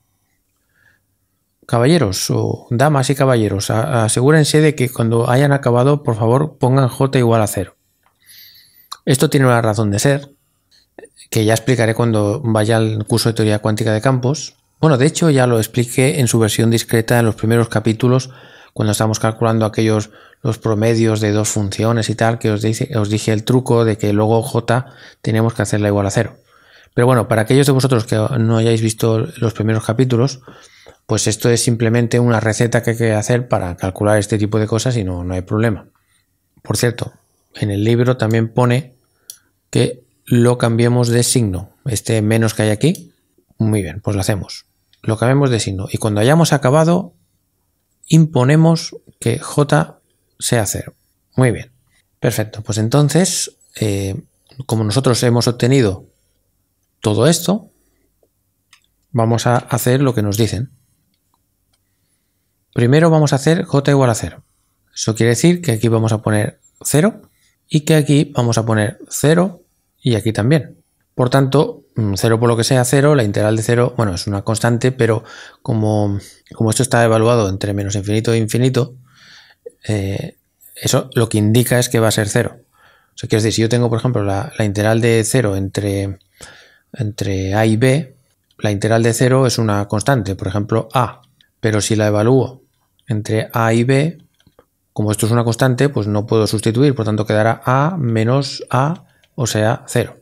Caballeros o damas y caballeros, asegúrense de que cuando hayan acabado, por favor, pongan j igual a cero. Esto tiene una razón de ser, que ya explicaré cuando vaya al curso de teoría cuántica de campos, bueno, de hecho ya lo expliqué en su versión discreta en los primeros capítulos, cuando estábamos calculando aquellos los promedios de dos funciones y tal, que os, os dije el truco de que luego j tenemos que hacerla igual a cero. Pero bueno, para aquellos de vosotros que no hayáis visto los primeros capítulos, pues esto es simplemente una receta que hay que hacer para calcular este tipo de cosas y no, no hay problema. Por cierto, en el libro también pone que lo cambiemos de signo. Este menos que hay aquí. Muy bien, pues lo hacemos lo cambiamos de signo y cuando hayamos acabado imponemos que j sea 0. Muy bien, perfecto. Pues entonces, eh, como nosotros hemos obtenido todo esto, vamos a hacer lo que nos dicen. Primero vamos a hacer j igual a 0. Eso quiere decir que aquí vamos a poner 0 y que aquí vamos a poner 0 y aquí también. Por tanto, 0 mm, por lo que sea 0, la integral de 0, bueno, es una constante, pero como, como esto está evaluado entre menos infinito e infinito, eh, eso lo que indica es que va a ser 0. O sea, quiero decir, si yo tengo, por ejemplo, la, integral de 0 entre, entre a y b, la integral de 0 es una constante, por ejemplo, a. Pero si la evalúo entre a y b, como esto es una constante, pues no puedo sustituir, por tanto quedará a menos a, o sea, 0.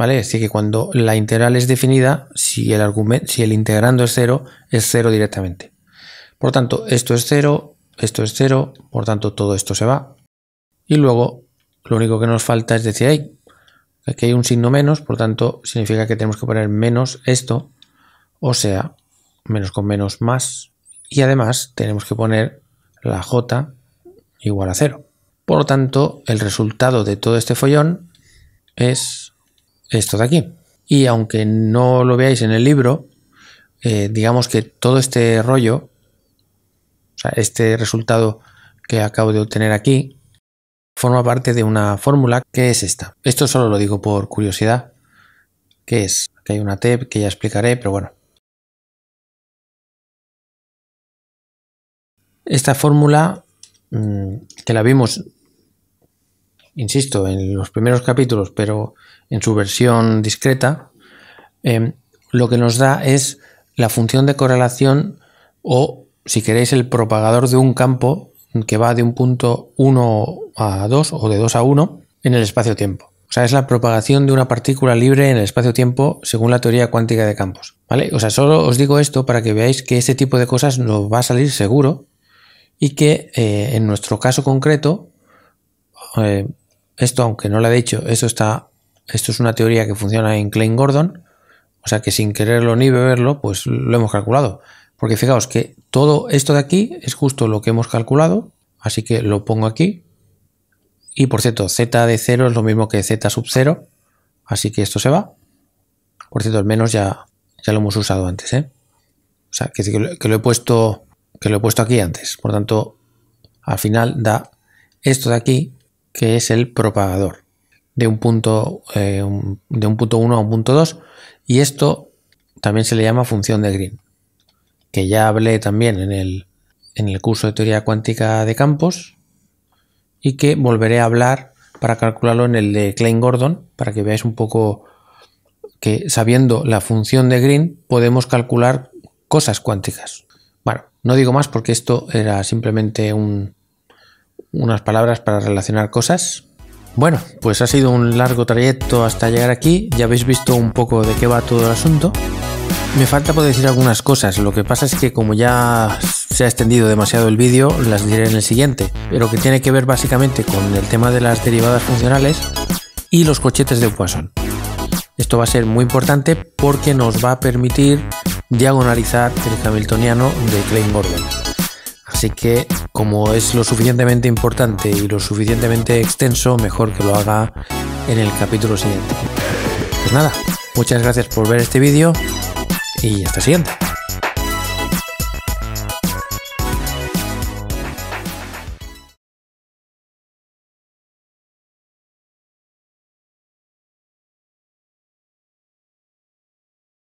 ¿Vale? decir, que cuando la integral es definida, si el, argumento, si el integrando es 0, es 0 directamente. Por tanto, esto es 0, esto es 0, por tanto todo esto se va. Y luego lo único que nos falta es decir, aquí hay un signo menos, por tanto significa que tenemos que poner menos esto, o sea, menos con menos más. Y además tenemos que poner la j igual a 0. Por lo tanto, el resultado de todo este follón es esto de aquí. Y aunque no lo veáis en el libro, eh, digamos que todo este rollo, o sea, este resultado que acabo de obtener aquí, forma parte de una fórmula que es esta. Esto solo lo digo por curiosidad, que es, que hay una TEP que ya explicaré, pero bueno. Esta fórmula, mm, que la vimos insisto, en los primeros capítulos, pero en su versión discreta, eh, lo que nos da es la función de correlación o, si queréis, el propagador de un campo que va de un punto 1 a 2 o de 2 a 1 en el espacio-tiempo. O sea, es la propagación de una partícula libre en el espacio-tiempo según la teoría cuántica de campos. ¿Vale? O sea, solo os digo esto para que veáis que este tipo de cosas nos va a salir seguro y que eh, en nuestro caso concreto eh, esto, aunque no lo he dicho, esto, está, esto es una teoría que funciona en Klein Gordon. O sea que sin quererlo ni beberlo, pues lo hemos calculado. Porque fijaos que todo esto de aquí es justo lo que hemos calculado. Así que lo pongo aquí. Y por cierto, z de 0 es lo mismo que z sub 0. Así que esto se va. Por cierto, al menos ya, ya lo hemos usado antes. ¿eh? O sea, que, que, lo he puesto, que lo he puesto aquí antes. Por tanto, al final da esto de aquí que es el propagador, de un punto, eh, de un punto 1 a un punto 2, y esto también se le llama función de Green, que ya hablé también en el, en el curso de teoría cuántica de campos, y que volveré a hablar para calcularlo en el de Klein Gordon, para que veáis un poco que sabiendo la función de Green podemos calcular cosas cuánticas. Bueno, no digo más porque esto era simplemente un, unas palabras para relacionar cosas. Bueno, pues ha sido un largo trayecto hasta llegar aquí, ya habéis visto un poco de qué va todo el asunto. Me falta por decir algunas cosas, lo que pasa es que como ya se ha extendido demasiado el vídeo, las diré en el siguiente, pero que tiene que ver básicamente con el tema de las derivadas funcionales y los cochetes de Poisson. Esto va a ser muy importante porque nos va a permitir diagonalizar el hamiltoniano de Klein-Gordon. Así que como es lo suficientemente importante y lo suficientemente extenso, mejor que lo haga en el capítulo siguiente. Pues nada, muchas gracias por ver este vídeo y hasta el siguiente.